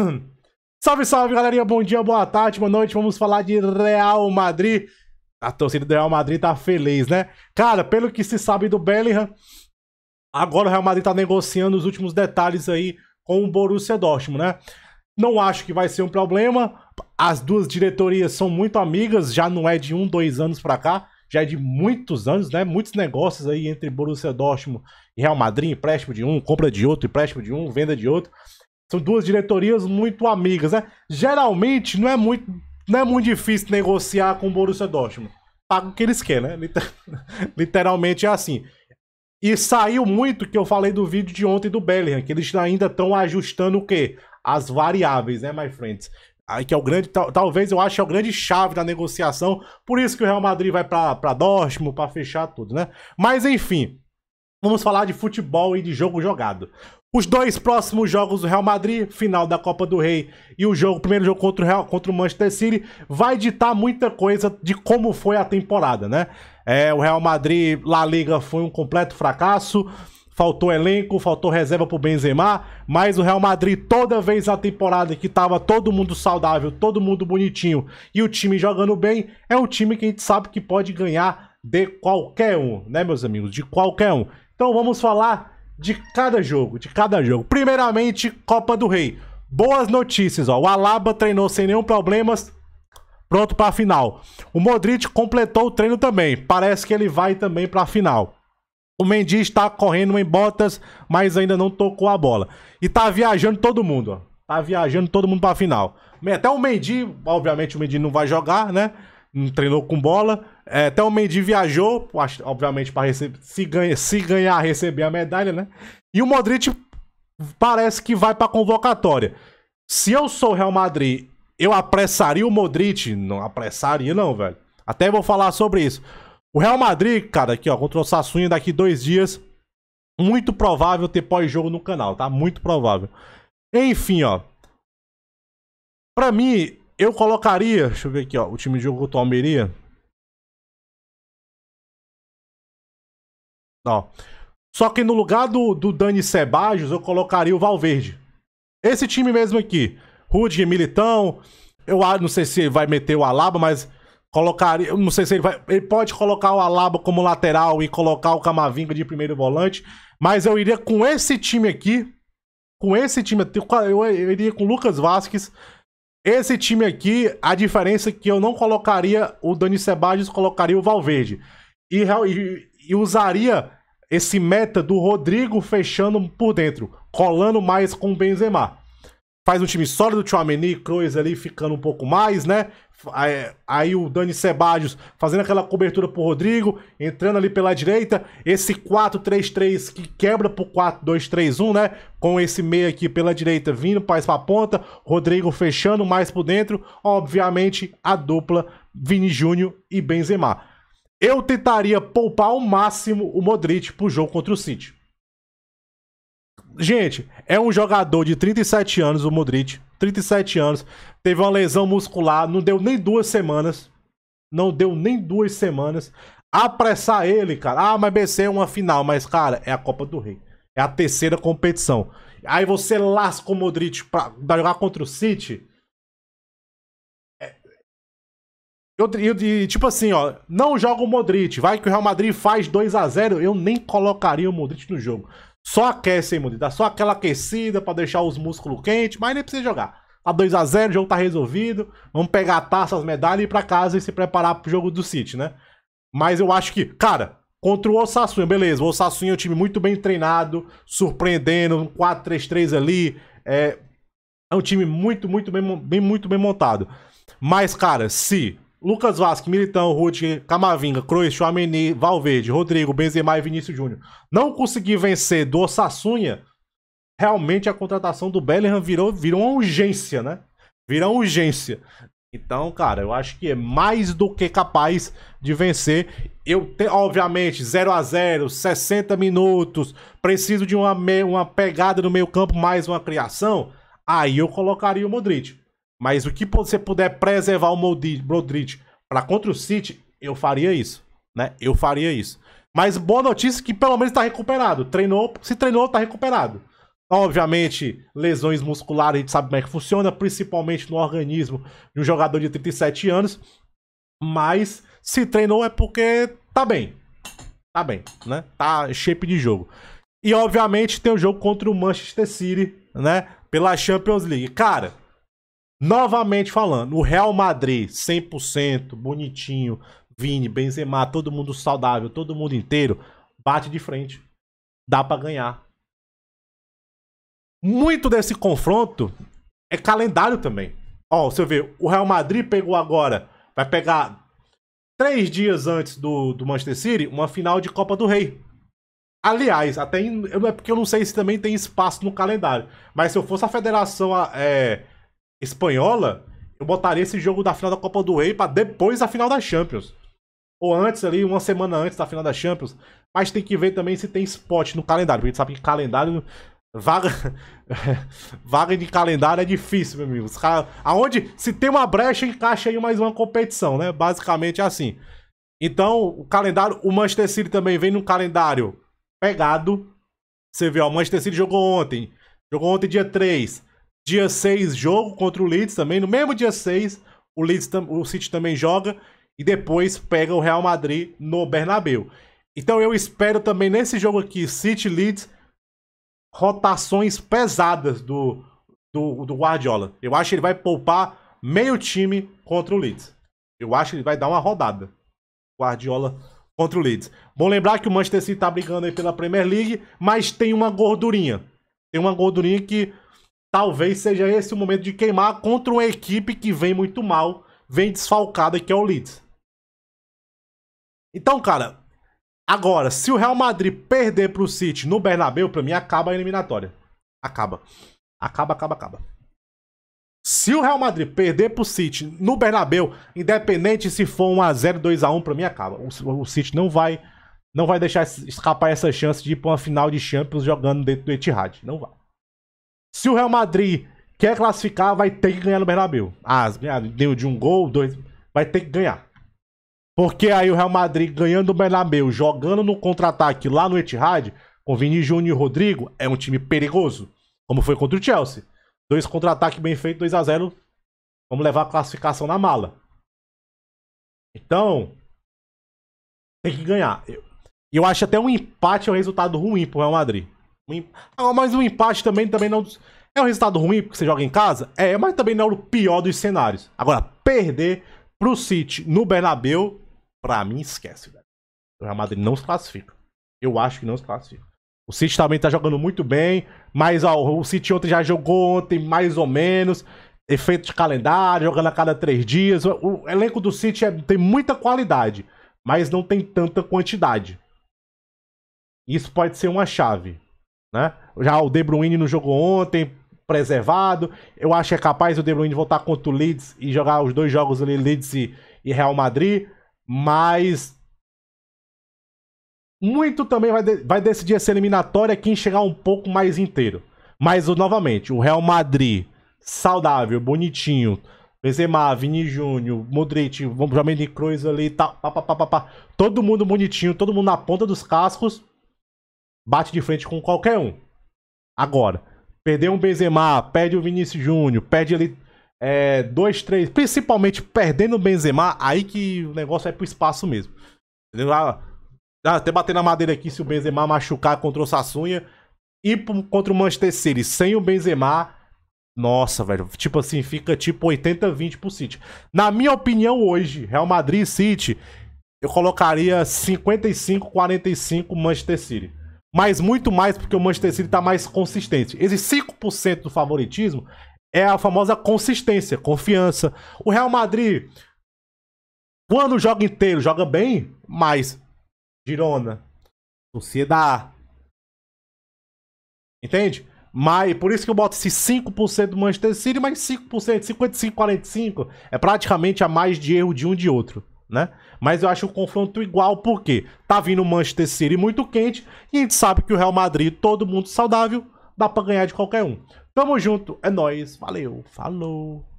salve, salve, galerinha. Bom dia, boa tarde, boa noite. Vamos falar de Real Madrid. A torcida do Real Madrid tá feliz, né? Cara, pelo que se sabe do Bellingham, agora o Real Madrid tá negociando os últimos detalhes aí com o Borussia Dortmund, né? Não acho que vai ser um problema. As duas diretorias são muito amigas, já não é de um, dois anos para cá, já é de muitos anos, né? Muitos negócios aí entre Borussia Dortmund e Real Madrid, empréstimo de um, compra de outro, empréstimo de um, venda de outro. São duas diretorias muito amigas, né? Geralmente não é muito, não é muito difícil negociar com o Borussia Dortmund. Paga o que eles querem, né? Literalmente é assim. E saiu muito que eu falei do vídeo de ontem do Bellingham, que eles ainda estão ajustando o quê? As variáveis, né, my friends? Aí que é o grande, tal, talvez eu acho é o grande chave da negociação. Por isso que o Real Madrid vai para Dortmund para fechar tudo, né? Mas enfim, Vamos falar de futebol e de jogo jogado. Os dois próximos jogos do Real Madrid, final da Copa do Rei e o jogo, primeiro jogo contra o Real, contra o Manchester City, vai ditar muita coisa de como foi a temporada, né? É, o Real Madrid, La Liga, foi um completo fracasso. Faltou elenco, faltou reserva pro Benzema, mas o Real Madrid toda vez na temporada que tava todo mundo saudável, todo mundo bonitinho e o time jogando bem, é um time que a gente sabe que pode ganhar de qualquer um, né, meus amigos? De qualquer um. Então vamos falar de cada jogo, de cada jogo. Primeiramente, Copa do Rei. Boas notícias, ó. O Alaba treinou sem nenhum problema, pronto para a final. O Modric completou o treino também. Parece que ele vai também para a final. O Mendy está correndo em botas, mas ainda não tocou a bola. E tá viajando todo mundo, ó. Tá viajando todo mundo para a final. Até o Mendy, obviamente o Mendy não vai jogar, né? treinou com bola. É, até o Mendy viajou, obviamente, para se, ganha, se ganhar, receber a medalha, né? E o Modric parece que vai para convocatória. Se eu sou o Real Madrid, eu apressaria o Modric? Não apressaria, não, velho. Até vou falar sobre isso. O Real Madrid, cara, aqui, ó, contra o Sassunha daqui dois dias. Muito provável ter pós-jogo no canal, tá? Muito provável. Enfim, ó. Pra mim, eu colocaria, deixa eu ver aqui, ó, o time de jogo contra o Almeria. Ó. Só que no lugar do, do Dani Sebajos, eu colocaria o Valverde. Esse time mesmo aqui. Rudy, Militão. Eu não sei se vai meter o Alaba, mas colocaria. Eu não sei se ele vai. Ele pode colocar o Alaba como lateral e colocar o Camavinga de primeiro volante. Mas eu iria com esse time aqui. Com esse time. Eu, eu, eu iria com o Lucas Vasquez, esse time aqui, a diferença é que eu não colocaria o Dani Ceballos, colocaria o Valverde. E, e, e usaria esse meta do Rodrigo fechando por dentro, colando mais com o Benzema faz um time sólido, Chouameni, Kroos ali ficando um pouco mais, né? Aí, aí o Dani Sebadios fazendo aquela cobertura pro Rodrigo, entrando ali pela direita, esse 4-3-3 que quebra pro 4-2-3-1, né? Com esse meio aqui pela direita vindo mais pra ponta, Rodrigo fechando mais por dentro, obviamente a dupla Vini Júnior e Benzema. Eu tentaria poupar ao máximo o Modric pro jogo contra o City. Gente, é um jogador de 37 anos, o Modric. 37 anos. Teve uma lesão muscular, não deu nem duas semanas. Não deu nem duas semanas. Apressar ele, cara. Ah, mas BC é uma final. Mas, cara, é a Copa do Rei. É a terceira competição. Aí você lasca o Modric pra jogar contra o City. É. Eu, eu, tipo assim, ó, não joga o Modric. Vai que o Real Madrid faz 2 a 0 eu nem colocaria o Modric no jogo. Só aquece a só aquela aquecida para deixar os músculos quentes, mas nem precisa jogar. Tá 2 a 0 o jogo tá resolvido. Vamos pegar a taça, as medalhas e ir pra casa e se preparar pro jogo do City, né? Mas eu acho que, cara, contra o Osasuna, beleza. O Osasuna é um time muito bem treinado, surpreendendo, um 4-3-3 ali. É, é um time muito, muito bem, bem, muito bem montado. Mas, cara, se Lucas Vasque, Militão, Rudi, Camavinga, Croix, Chouameni, Valverde, Rodrigo, Benzema e Vinícius Júnior não conseguir vencer do Sassunha, realmente a contratação do Bellingham virou, virou uma urgência, né? Virou urgência. Então, cara, eu acho que é mais do que capaz de vencer. Eu, obviamente, 0 a 0 60 minutos, preciso de uma, uma pegada no meio campo, mais uma criação. Aí eu colocaria o Modric. Mas o que você puder preservar o Modric para contra o City, eu faria isso, né? Eu faria isso. Mas boa notícia que pelo menos está recuperado. Treinou, se treinou, está recuperado. Obviamente, lesões musculares, a gente sabe como é que funciona, principalmente no organismo de um jogador de 37 anos. Mas se treinou é porque tá bem. Tá bem, né? Tá shape de jogo. E obviamente tem o jogo contra o Manchester City, né? Pela Champions League. Cara, Novamente falando, o Real Madrid 100%, bonitinho, Vini, Benzema, todo mundo saudável, todo mundo inteiro, bate de frente. Dá para ganhar. Muito desse confronto é calendário também. Ó, você vê, o Real Madrid pegou agora, vai pegar três dias antes do, do Manchester City, uma final de Copa do Rei. Aliás, até em, é porque eu não sei se também tem espaço no calendário. Mas se eu fosse a federação é, espanhola, eu botaria esse jogo da final da Copa do Rei para depois da final da Champions. Ou antes ali, uma semana antes da final da Champions. Mas tem que ver também se tem spot no calendário. Porque a gente sabe que calendário. Vaga, vaga de calendário é difícil, meu amigo. Os cara, aonde, se tem uma brecha, encaixa aí mais uma competição, né? Basicamente é assim. Então, o calendário. O Manchester City também vem num calendário pegado. Você vê, ó, o Manchester City jogou ontem. Jogou ontem dia 3. Dia 6, jogo contra o Leeds também No mesmo dia 6, o, Leeds, o City também joga. E depois pega o Real Madrid no Bernabeu. Então eu espero também nesse jogo aqui, City Leeds, rotações pesadas do, do, do Guardiola. Eu acho que ele vai poupar meio time contra o Leeds. Eu acho que ele vai dar uma rodada. Guardiola contra o Leeds. Bom lembrar que o Manchester City tá brigando aí pela Premier League, mas tem uma gordurinha. Tem uma gordurinha que talvez seja esse o momento de queimar contra uma equipe que vem muito mal, vem desfalcada, que é o Leeds. Então, cara, agora, se o Real Madrid perder pro City no Bernabéu, pra mim acaba a eliminatória. Acaba. Acaba, acaba, acaba. Se o Real Madrid perder pro City no Bernabéu, independente se for 1x0, 2x1, pra mim acaba. O, o, City não vai não vai deixar escapar essa chance de ir pra uma final de Champions jogando dentro do Etihad. Não vai. Se o Real Madrid quer classificar, vai ter que ganhar no Bernabéu. Ah, deu de um gol, dois, vai ter que ganhar. Porque aí o Real Madrid ganhando o Bernabéu, jogando no contra-ataque lá no Etihad, com Vini Júnior e Rodrigo, é um time perigoso, como foi contra o Chelsea. Dois contra-ataques bem feitos, 2 a 0 Vamos levar a classificação na mala. Então, tem que ganhar. Eu, eu acho até um empate é um resultado ruim pro Real Madrid. Ah, mas o um empate também, também não. É um resultado ruim porque você joga em casa? É, mas também não é o pior dos cenários. Agora, perder pro City no Bernabeu, pra mim, esquece, velho. O Real Madrid não se classifica. Eu acho que não se classifica. O City também tá jogando muito bem, mas ó, o City ontem já jogou ontem mais ou menos. Efeito de calendário, jogando a cada três dias. O elenco do City é, tem muita qualidade, mas não tem tanta quantidade. Isso pode ser uma chave. Né? Já o De Bruyne no jogo ontem, preservado. Eu acho que é capaz o De Bruyne voltar contra o Leeds e jogar os dois jogos ali, Leeds e, e Real Madrid. Mas muito também vai, de vai decidir essa eliminatória quem chegar um pouco mais inteiro. Mas, novamente, o Real Madrid, saudável, bonitinho, Benzema, Vini Júnior, Modric, Romani Cruz ali, tá, pá, pá, pá, pá, todo mundo bonitinho, todo mundo na ponta dos cascos bate de frente com qualquer um. Agora, perder um Benzema, perde o Vinícius Júnior, perde ali é, dois, três, principalmente perdendo o Benzema, aí que o negócio é pro espaço mesmo. Entendeu? Ah, ah, até bater na madeira aqui se o Benzema machucar contra o Sassunha e contra o Manchester City sem o Benzema, nossa, velho, tipo assim, fica tipo 80-20 pro City. Na minha opinião hoje, Real Madrid e City, eu colocaria 55-45 Manchester City mas muito mais porque o Manchester City está mais consistente. Esse 5% do favoritismo é a famosa consistência, confiança. O Real Madrid, quando joga inteiro, joga bem, mas Girona, Sociedade. Entende? Mas por isso que eu boto esse 5% do Manchester City, mas 5%, 55, 45 é praticamente a mais de erro de um de outro né? Mas eu acho o confronto igual porque tá vindo o Manchester City muito quente e a gente sabe que o Real Madrid, todo mundo saudável, dá para ganhar de qualquer um. Tamo junto, é nós, valeu, falou.